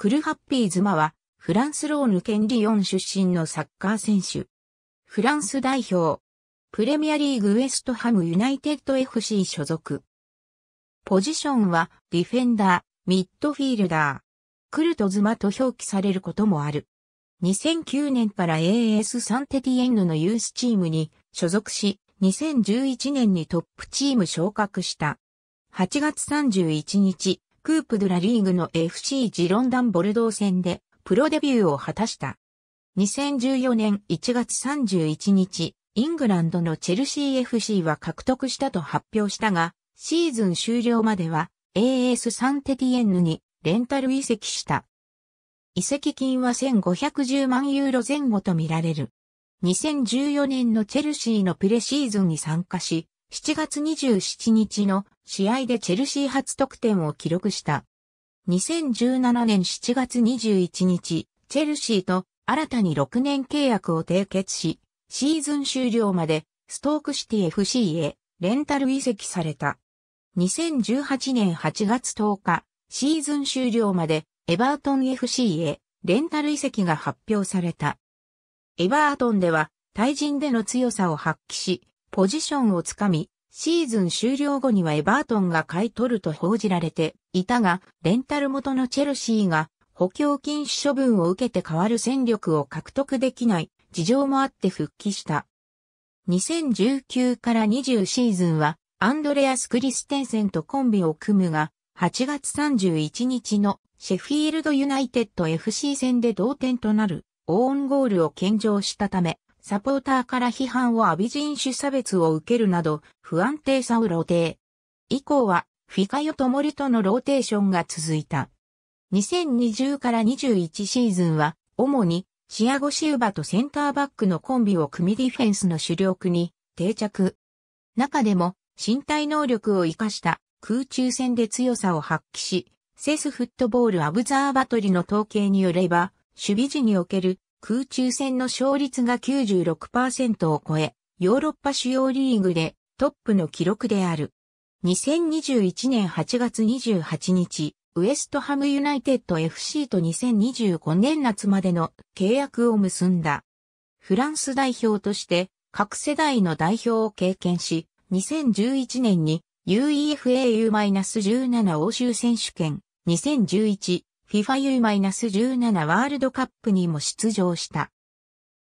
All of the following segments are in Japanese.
クルハッピーズマは、フランスローヌ県リヨン出身のサッカー選手。フランス代表。プレミアリーグウエストハムユナイテッド FC 所属。ポジションは、ディフェンダー、ミッドフィールダー。クルトズマと表記されることもある。2009年から AS サンテティエンヌのユースチームに所属し、2011年にトップチーム昇格した。8月31日、クープ・ドゥ・ラ・リーグの FC ジロンダン・ボルドー戦でプロデビューを果たした。2014年1月31日、イングランドのチェルシー FC は獲得したと発表したが、シーズン終了までは AS サンテティエンヌにレンタル移籍した。移籍金は1510万ユーロ前後とみられる。2014年のチェルシーのプレシーズンに参加し、7月27日の試合でチェルシー初得点を記録した。2017年7月21日、チェルシーと新たに6年契約を締結し、シーズン終了までストークシティ FC へレンタル移籍された。2018年8月10日、シーズン終了までエバートン FC へレンタル移籍が発表された。エバートンでは対人での強さを発揮し、ポジションをつかみ、シーズン終了後にはエバートンが買い取ると報じられていたが、レンタル元のチェルシーが補強禁止処分を受けて変わる戦力を獲得できない事情もあって復帰した。2019から20シーズンはアンドレアス・クリステンセンとコンビを組むが、8月31日のシェフィールドユナイテッド FC 戦で同点となるオーンゴールを献上したため、サポーターから批判を浴び人種差別を受けるなど、不安定さを露呈。以降は、フィカヨとリとのローテーションが続いた。2020から21シーズンは、主に、シアゴシウバとセンターバックのコンビを組みディフェンスの主力に定着。中でも、身体能力を活かした空中戦で強さを発揮し、セスフットボールアブザーバトリの統計によれば、守備時における空中戦の勝率が96%を超え、ヨーロッパ主要リーグでトップの記録である。2021年8月28日、ウエストハムユナイテッド FC と2025年夏までの契約を結んだ。フランス代表として各世代の代表を経験し、2011年に UEFA U-17 欧州選手権、2011 FIFAU-17 ワールドカップにも出場した。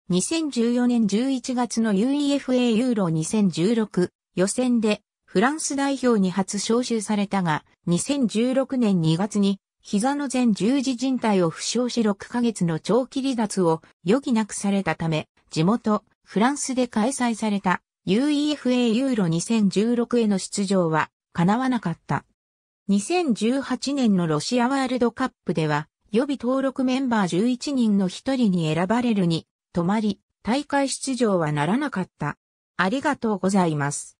2014年11月の UEFA ユーロ2016予選でフランス代表に初招集されたが、2016年2月に膝の前十字靭帯を負傷し6ヶ月の長期離脱を余儀なくされたため、地元フランスで開催された UEFA ユーロ2016への出場は叶わなかった。2018年のロシアワールドカップでは、予備登録メンバー11人の1人に選ばれるに、止まり、大会出場はならなかった。ありがとうございます。